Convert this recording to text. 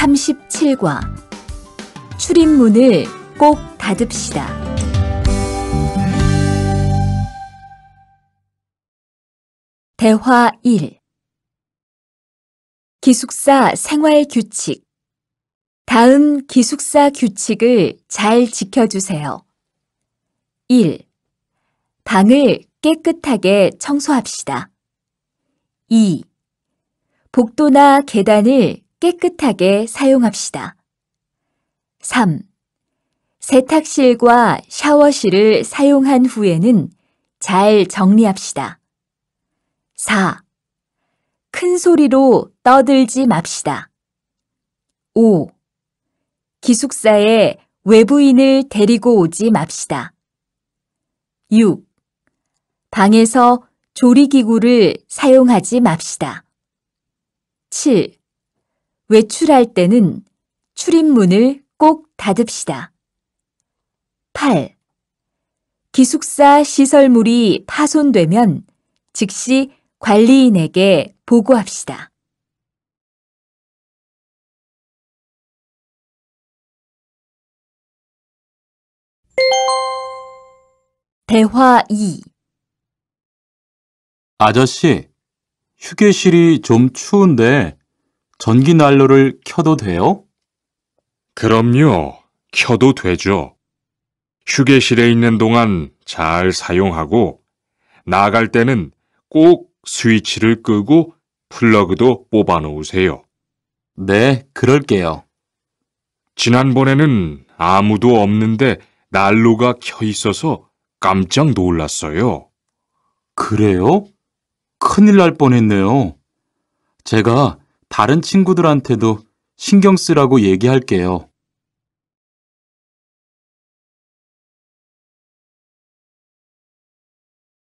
37과 출입문을 꼭 닫읍시다. 대화 1 기숙사 생활 규칙 다음 기숙사 규칙을 잘 지켜주세요. 1. 방을 깨끗하게 청소합시다. 2. 복도나 계단을 깨끗하게 사용합시다. 3. 세탁실과 샤워실을 사용한 후에는 잘 정리합시다. 4. 큰 소리로 떠들지 맙시다. 5. 기숙사에 외부인을 데리고 오지 맙시다. 6. 방에서 조리기구를 사용하지 맙시다. 7. 외출할 때는 출입문을 꼭 닫읍시다. 8. 기숙사 시설물이 파손되면 즉시 관리인에게 보고합시다. 대화 2 아저씨, 휴게실이 좀 추운데 전기 난로를 켜도 돼요? 그럼요. 켜도 되죠. 휴게실에 있는 동안 잘 사용하고 나갈 때는 꼭 스위치를 끄고 플러그도 뽑아 놓으세요. 네, 그럴게요. 지난번에는 아무도 없는데 난로가 켜 있어서 깜짝 놀랐어요. 그래요? 큰일 날 뻔했네요. 제가 다른 친구들한테도 신경 쓰라고 얘기할게요.